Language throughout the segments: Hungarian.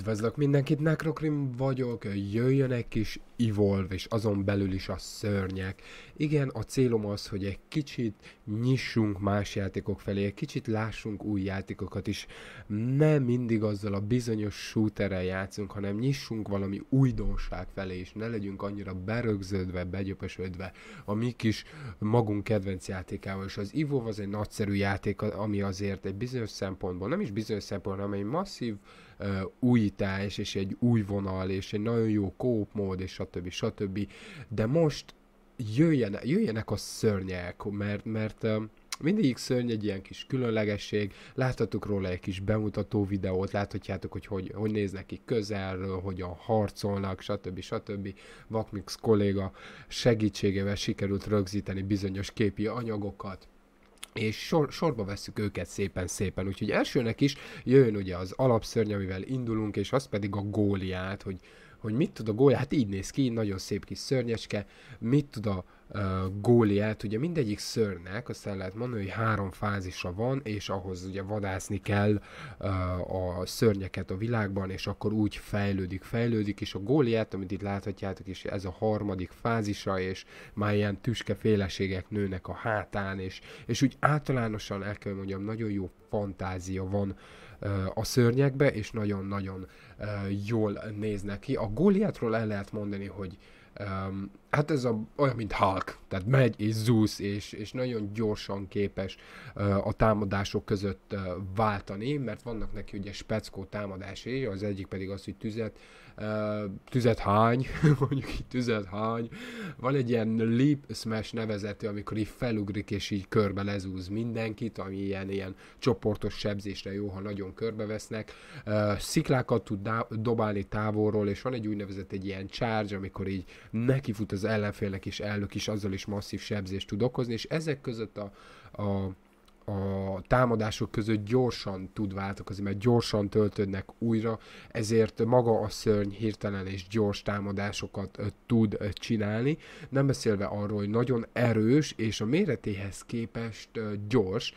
Üdvözlök mindenkit, Necrokrim vagyok, jöjjön egy kis Evolve, és azon belül is a szörnyek. Igen, a célom az, hogy egy kicsit nyissunk más játékok felé, egy kicsit lássunk új játékokat is. Nem mindig azzal a bizonyos shooterrel játszunk, hanem nyissunk valami újdonság felé, és ne legyünk annyira berögződve, begyöpösödve a mi kis magunk kedvenc játékával. És az Evolve az egy nagyszerű játék, ami azért egy bizonyos szempontból, nem is bizonyos szempontból, hanem egy masszív uh, új újítás, és egy új vonal, és egy nagyon jó kópmód, és stb. stb. De most jöjjen, jöjjenek a szörnyek, mert, mert mindig szörny egy ilyen kis különlegesség, láthatok róla egy kis bemutató videót, láthatjátok, hogy hogy, hogy néznek ki közelről, hogyan harcolnak, stb. stb. Vakmix kolléga segítségével sikerült rögzíteni bizonyos képi anyagokat, és sor, sorba veszük őket szépen-szépen. Úgyhogy elsőnek is jön ugye az alapszörny, amivel indulunk, és az pedig a góliát, hogy, hogy mit tud a góliát, hát így néz ki, nagyon szép kis szörnyecske, mit tud a góliát, ugye mindegyik szörnek, azt el lehet mondani, hogy három fázisa van, és ahhoz ugye vadászni kell a szörnyeket a világban, és akkor úgy fejlődik, fejlődik, és a góliát, amit itt láthatjátok és ez a harmadik fázisa, és már ilyen tüskeféleségek nőnek a hátán, és, és úgy általánosan el kell mondjam, nagyon jó fantázia van a szörnyekbe, és nagyon-nagyon jól néznek ki. A góliátról el lehet mondani, hogy Um, hát ez a, olyan, mint Hulk, tehát megy és zúsz, és, és nagyon gyorsan képes uh, a támadások között uh, váltani, mert vannak neki ugye speckó támadásai, az egyik pedig az, hogy tüzet tüzet hány, mondjuk így tüzet hány. Van egy ilyen leap smash nevezető, amikor így felugrik és így körbe lezúz mindenkit, ami ilyen, ilyen csoportos sebzésre jó, ha nagyon körbevesznek. Sziklákat tud dobálni távolról, és van egy úgynevezett egy ilyen charge, amikor így nekifut az ellenfélnek és ellök is, azzal is masszív sebzést tud okozni, és ezek között a, a a támadások között gyorsan tud változni, mert gyorsan töltődnek újra, ezért maga a szörny hirtelen és gyors támadásokat tud csinálni, nem beszélve arról, hogy nagyon erős és a méretéhez képest gyors.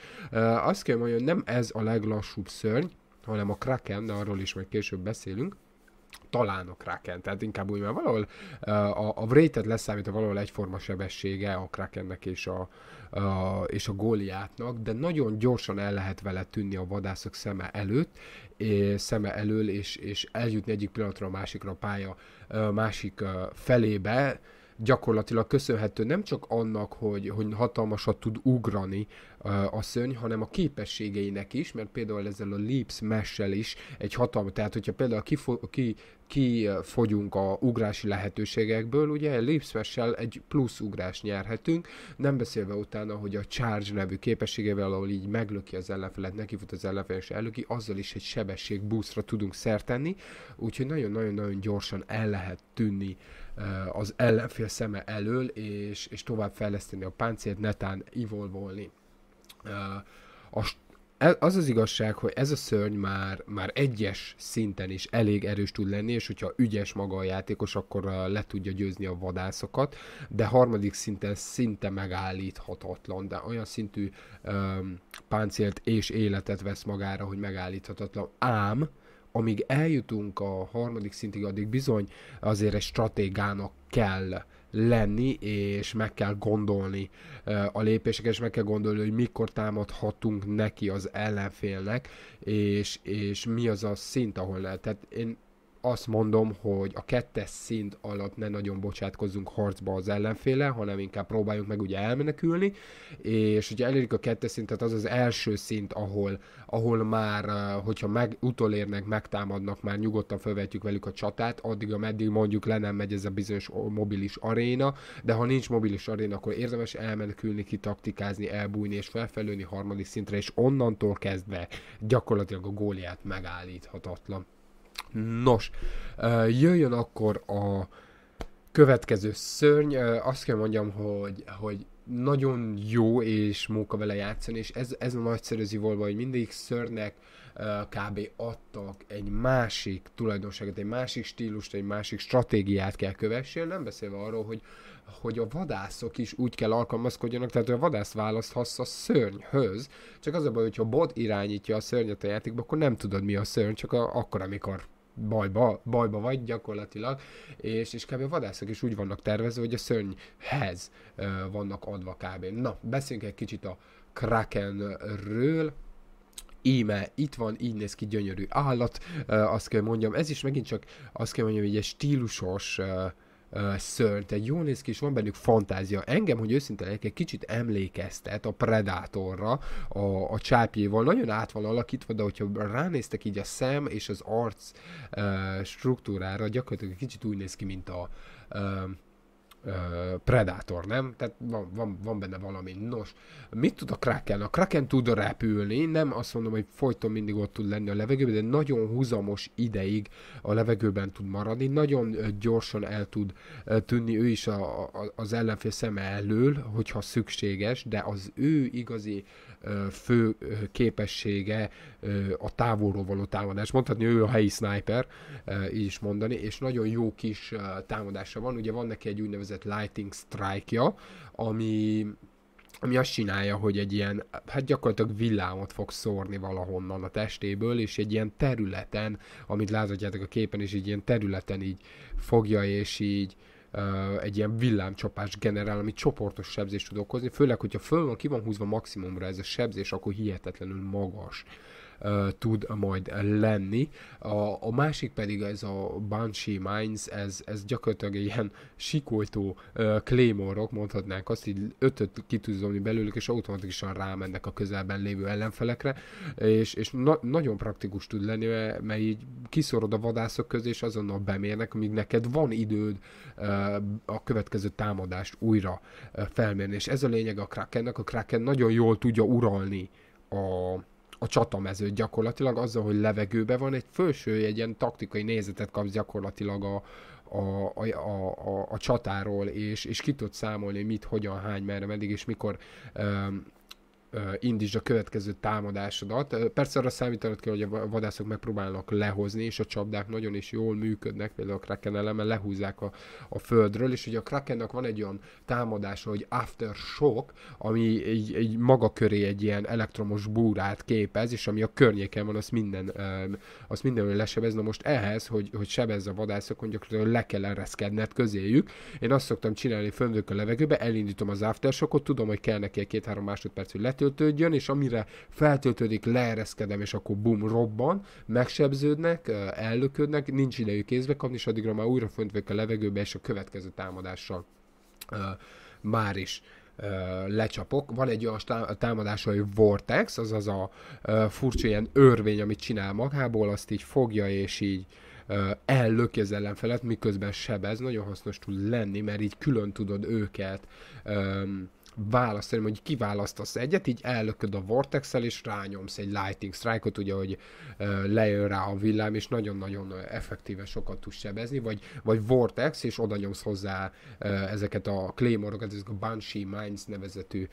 Azt kell mondjam, hogy nem ez a leglassúbb szörny, hanem a Kraken, de arról is majd később beszélünk találnak Kraken. Tehát inkább úgy, mert valahol eh, a, a rated leszámít, valahol egyforma sebessége a Krakennek és a, a, eh, és a góliátnak, de nagyon gyorsan el lehet vele tűnni a vadászok szeme előtt, és szeme elől, és, és eljutni egyik pillanatra a másikra a pálya eh, másik felébe, gyakorlatilag köszönhető nem csak annak, hogy, hogy hatalmasat tud ugrani a szörny, hanem a képességeinek is, mert például ezzel a Leap messel is egy hatalma, tehát hogyha például kifo- ki, kifogyunk a ugrási lehetőségekből, ugye a smash egy plusz ugrás nyerhetünk, nem beszélve utána, hogy a Charge nevű képességével, ahol így meglöki az ellenfelet, nekifut az ellenfelet és előki, azzal is egy sebesség buszra tudunk szertenni, úgyhogy nagyon-nagyon-nagyon gyorsan el lehet tűnni az ellenfél szeme elől, és, és tovább fejleszteni a páncélt, netán evolvolni. E, az az igazság, hogy ez a szörny már, már egyes szinten is elég erős tud lenni, és hogyha ügyes maga a játékos, akkor le tudja győzni a vadászokat, de harmadik szinten szinte megállíthatatlan, de olyan szintű um, páncélt és életet vesz magára, hogy megállíthatatlan. Ám, amíg eljutunk a harmadik szintig, addig bizony azért egy stratégának kell lenni, és meg kell gondolni eh, a lépéseket, és meg kell gondolni, hogy mikor támadhatunk neki az ellenfélnek, és, és mi az a szint, ahol lehet. Tehát én azt mondom, hogy a kettes szint alatt ne nagyon bocsátkozzunk harcba az ellenféle, hanem inkább próbáljunk meg ugye elmenekülni, és ugye elérjük a kettes szintet, az az első szint, ahol, ahol már, eh, hogyha meg, utolérnek, megtámadnak, már nyugodtan felvetjük velük a csatát, addig, ameddig mondjuk le nem megy ez a bizonyos mobilis aréna, de ha nincs mobilis aréna, akkor érdemes elmenekülni, kitaktikázni, elbújni és felfelőni harmadik szintre, és onnantól kezdve gyakorlatilag a góliát megállíthatatlan. Nos, jöjjön akkor a következő szörny. Azt kell mondjam, hogy, hogy nagyon jó és móka vele játszani, és ez, ez a nagyszerű zivolban, hogy mindig szörnek kb. adtak egy másik tulajdonságot, egy másik stílust, egy másik stratégiát kell kövessél, nem beszélve arról, hogy, hogy a vadászok is úgy kell alkalmazkodjanak, tehát hogy a vadász választhatsz a szörnyhöz, csak az a baj, hogyha bot irányítja a szörnyet a játékba, akkor nem tudod mi a szörny, csak a, akkor, amikor bajba, bajba vagy gyakorlatilag, és, és kb. a vadászok is úgy vannak tervezve, hogy a szörnyhez ö, vannak adva kb. Na, beszéljünk egy kicsit a Krakenről, íme, itt van, így néz ki gyönyörű állat, ö, azt kell mondjam, ez is megint csak azt kell mondjam, hogy egy stílusos ö, uh, egy tehát néz ki, és van bennük fantázia. Engem, hogy őszinte legyek, egy kicsit emlékeztet a Predatorra, a, a csápjéval. Nagyon át van alakítva, de hogyha ránéztek így a szem és az arc uh, struktúrára, gyakorlatilag egy kicsit úgy néz ki, mint a, Predator, nem? Tehát van, van, van benne valami. Nos, mit tud a Kraken? A Kraken tud repülni, nem azt mondom, hogy folyton mindig ott tud lenni a levegőben, de nagyon húzamos ideig a levegőben tud maradni, nagyon gyorsan el tud tűnni ő is a, a, az ellenfél szeme elől, hogyha szükséges, de az ő igazi fő képessége a távolról való támadás. Mondhatni, ő a helyi sniper, így is mondani, és nagyon jó kis támadása van. Ugye van neki egy úgynevezett úgynevezett lighting strike-ja, ami ami azt csinálja, hogy egy ilyen, hát gyakorlatilag villámot fog szórni valahonnan a testéből, és egy ilyen területen, amit láthatjátok a képen, és egy ilyen területen így fogja, és így uh, egy ilyen villámcsapás generál, ami csoportos sebzést tud okozni, főleg, hogyha föl van, ki van húzva maximumra ez a sebzés, akkor hihetetlenül magas. Uh, tud majd lenni. A, a másik pedig ez a Banshee Mines, ez, ez gyakorlatilag ilyen sikoltó uh, mondhatnánk azt, így ötöt kitűzomni belőlük, és automatikusan rámennek a közelben lévő ellenfelekre, és, és na- nagyon praktikus tud lenni, mert, mert így kiszorod a vadászok közé, és azonnal bemérnek, míg neked van időd uh, a következő támadást újra uh, felmérni. És ez a lényeg a Krakennek, a Kraken nagyon jól tudja uralni a, a csatamezőt gyakorlatilag, azzal, hogy levegőbe van, egy felső, egy ilyen taktikai nézetet kapsz gyakorlatilag a, a, a, a, a csatáról, és, és ki tudsz számolni, mit, hogyan, hány, merre, meddig, és mikor um, indítsd a következő támadásodat. Persze arra számítanod kell, hogy a vadászok megpróbálnak lehozni, és a csapdák nagyon is jól működnek, például a Kraken eleme lehúzzák a, a földről, és ugye a Krakennak van egy olyan támadása, hogy aftershock, ami egy, egy maga köré egy ilyen elektromos búrát képez, és ami a környéken van, azt minden, azt minden lesebez. Na most ehhez, hogy, hogy sebezze a vadászokon, gyakorlatilag le kell ereszkedned közéjük. Én azt szoktam csinálni, földök a levegőbe, elindítom az aftershockot, tudom, hogy kell neki egy két-három másodperc, hogy feltöltődjön, és amire feltöltődik, leereszkedem, és akkor bum, robban, megsebződnek, ellöködnek, nincs idejük kézbe kapni, és addigra már újra fönt a levegőbe, és a következő támadással már is lecsapok. Van egy olyan támadás, hogy Vortex, azaz a furcsa ilyen örvény, amit csinál magából, azt így fogja, és így ellöki az ellenfelet, miközben sebez, nagyon hasznos tud lenni, mert így külön tudod őket um, választani, hogy kiválasztasz egyet, így ellököd a vortex és rányomsz egy Lightning Strike-ot, ugye, hogy lejön rá a villám, és nagyon-nagyon effektíve sokat tud sebezni, vagy, vagy Vortex, és oda nyomsz hozzá ezeket a Claymore-okat, ezek a Banshee Mines nevezetű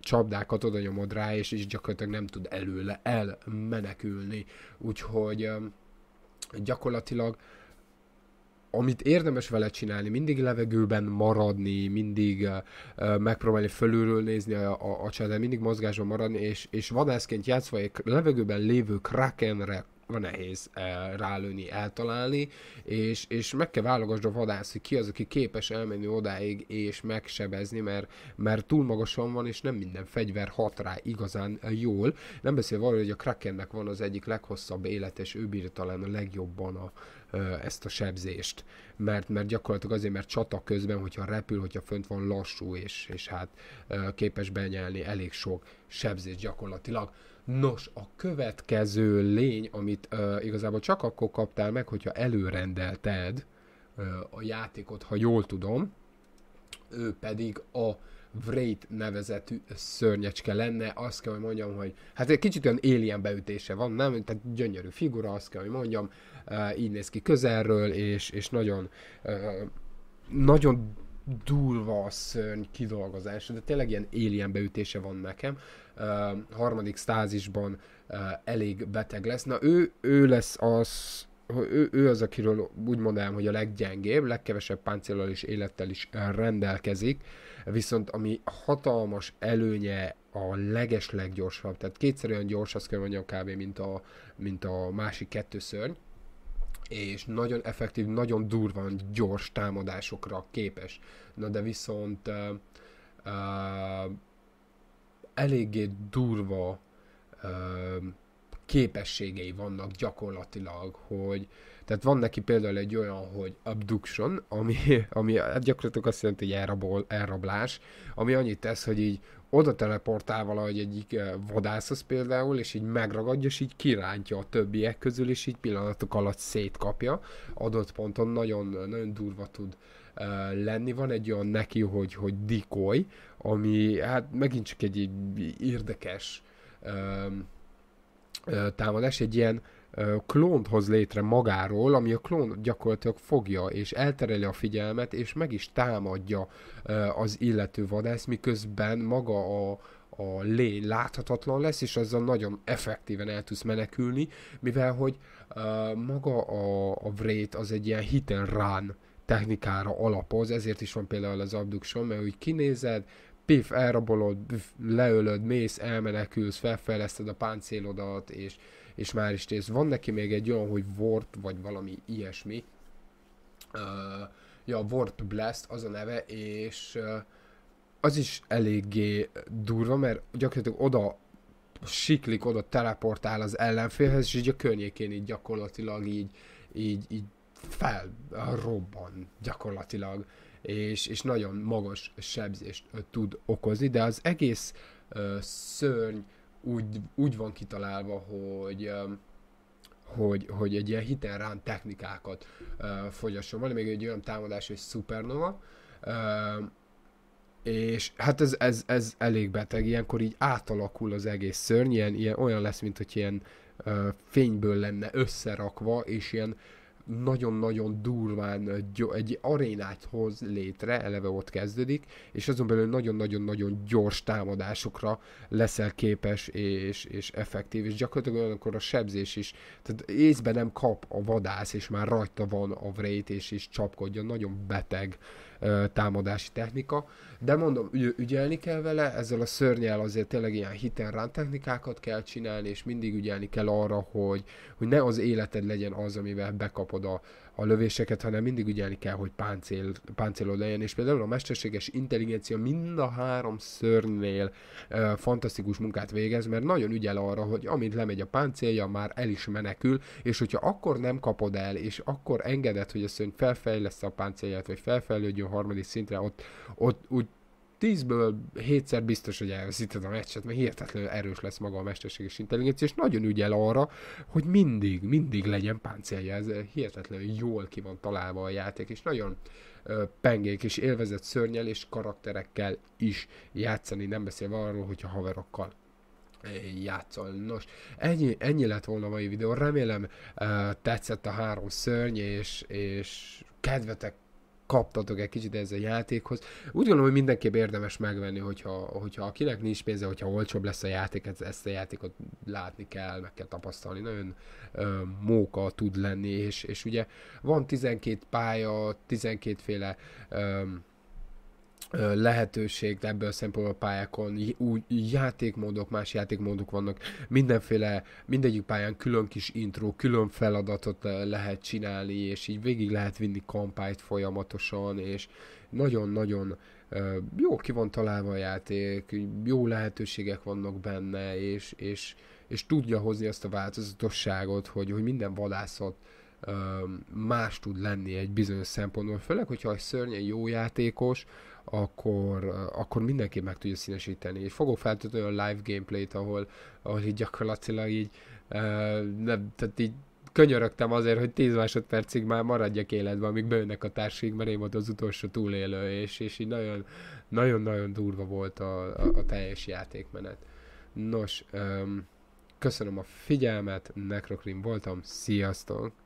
csapdákat oda nyomod rá, és, és gyakorlatilag nem tud előle elmenekülni. Úgyhogy gyakorlatilag amit érdemes vele csinálni, mindig levegőben maradni, mindig uh, megpróbálni fölülről nézni a, a, a csatát, mindig mozgásban maradni, és, és vadászként játszva egy levegőben lévő krakenre nehéz eh, rálőni, eltalálni, és, és meg kell válogasd a vadász, hogy ki az, aki képes elmenni odáig és megsebezni, mert, mert túl magasan van, és nem minden fegyver hat rá igazán jól. Nem beszél való, hogy a Krakennek van az egyik leghosszabb élet, és ő bírja talán a legjobban a, eh, ezt a sebzést. Mert, mert gyakorlatilag azért, mert csata közben, hogyha repül, hogyha fönt van lassú, és, és hát eh, képes benyelni elég sok sebzést gyakorlatilag. Nos, a következő lény, amit uh, igazából csak akkor kaptál meg, hogyha előrendelted uh, a játékot, ha jól tudom, ő pedig a Vrait nevezetű szörnyecske lenne, azt kell, hogy mondjam, hogy hát egy kicsit olyan alien beütése van, nem? Tehát gyönyörű figura, azt kell, hogy mondjam, uh, így néz ki közelről, és, és nagyon uh, nagyon durva szörny kidolgozás, de tényleg ilyen alien beütése van nekem. Uh, harmadik stázisban uh, elég beteg lesz. Na ő, ő lesz az, ő, ő az, akiről úgy mondanám, hogy a leggyengébb, legkevesebb páncéllal és élettel is rendelkezik, viszont ami hatalmas előnye a leges leggyorsabb, tehát kétszer olyan gyors, azt kell mondjam kb. mint a, mint a másik kettő szörny, és nagyon effektív, nagyon durva, gyors támadásokra képes. Na de viszont uh, uh, eléggé durva uh, képességei vannak gyakorlatilag, hogy tehát van neki például egy olyan, hogy abduction, ami, ami hát gyakorlatilag azt jelenti, hogy elrabol, elrablás, ami annyit tesz, hogy így oda teleportál valahogy egyik vadászhoz például, és így megragadja, és így kirántja a többiek közül, és így pillanatok alatt szétkapja. Adott ponton nagyon, nagyon durva tud lenni. Van egy olyan neki, hogy, hogy decoy, ami hát megint csak egy, egy érdekes um, támadás egy ilyen klónt hoz létre magáról, ami a klón gyakorlatilag fogja és eltereli a figyelmet, és meg is támadja az illető vadász, miközben maga a, a lény láthatatlan lesz, és azzal nagyon effektíven el tudsz menekülni, mivel hogy uh, maga a, a vrét az egy ilyen hit and run technikára alapoz, ezért is van például az abduction, mert úgy kinézed, pif, elrabolod, pif, leölöd, mész, elmenekülsz, felfejleszted a páncélodat, és, és már is tész. Van neki még egy olyan, hogy Vort, vagy valami ilyesmi. Uh, ja, Vort Blast az a neve, és uh, az is eléggé durva, mert gyakorlatilag oda siklik, oda teleportál az ellenfélhez, és így a környékén így gyakorlatilag így, így, így felrobban gyakorlatilag és, és nagyon magas sebzést tud okozni, de az egész szörny úgy, úgy van kitalálva, hogy hogy, hogy egy ilyen rán technikákat uh, fogyasson. Van még egy olyan támadás, hogy Supernova, uh, és hát ez, ez, ez elég beteg, ilyenkor így átalakul az egész szörny, ilyen, ilyen olyan lesz, mint hogy ilyen uh, fényből lenne összerakva, és ilyen nagyon-nagyon durván egy arénát hoz létre, eleve ott kezdődik, és azon belül nagyon-nagyon-nagyon gyors támadásokra leszel képes és, és effektív, és gyakorlatilag olyankor a sebzés is, tehát észben nem kap a vadász, és már rajta van a vrét, és is csapkodja, nagyon beteg támadási technika, de mondom, ügy, ügyelni kell vele, ezzel a szörnyel azért tényleg ilyen hiten rán technikákat kell csinálni, és mindig ügyelni kell arra, hogy, hogy ne az életed legyen az, amivel bekapod a a lövéseket, hanem mindig ügyelni kell, hogy páncél, páncélod legyen, és például a mesterséges intelligencia mind a három szörnél ö, fantasztikus munkát végez, mert nagyon ügyel arra, hogy amint lemegy a páncélja, már el is menekül, és hogyha akkor nem kapod el, és akkor engeded, hogy a szörny felfejlesz a páncélját, vagy felfejlődjön harmadik szintre, ott, ott úgy tízből hétszer biztos, hogy elveszíted a meccset, mert hihetetlenül erős lesz maga a mesterséges intelligencia, és nagyon ügyel arra, hogy mindig, mindig legyen páncélja. Ez hihetetlenül jól ki van találva a játék, és nagyon pengék és élvezett szörnyel és karakterekkel is játszani, nem beszélve arról, hogyha haverokkal játszol. Nos, ennyi, ennyi lett volna a mai videó. Remélem uh, tetszett a három szörny, és, és kedvetek kaptatok egy kicsit ez a játékhoz. Úgy gondolom, hogy mindenképp érdemes megvenni, hogyha, hogyha akinek nincs pénze, hogyha olcsóbb lesz a játék, ez, ezt a játékot látni kell, meg kell tapasztalni. Nagyon ö, móka tud lenni, és, és ugye van 12 pálya, 12 féle ö, lehetőség ebből a szempontból a pályákon, úgy játékmódok, más játékmódok vannak, mindenféle, mindegyik pályán külön kis intro, külön feladatot lehet csinálni, és így végig lehet vinni kampányt folyamatosan, és nagyon-nagyon jó ki van találva a játék, jó lehetőségek vannak benne, és, és, és tudja hozni azt a változatosságot, hogy, hogy minden vadászat más tud lenni egy bizonyos szempontból, főleg, hogyha a szörnyen jó játékos, akkor, akkor mindenki meg tudja színesíteni. Én fogok feltölteni a live gameplayt, ahol, ahol így gyakorlatilag így, nem, tehát így könyörögtem azért, hogy 10 másodpercig már maradjak életben, amíg bejönnek a társaik, mert én volt az utolsó túlélő, és, és így nagyon, nagyon-nagyon durva volt a, a, a teljes játékmenet. Nos, um, köszönöm a figyelmet, Necrokrim voltam, sziasztok!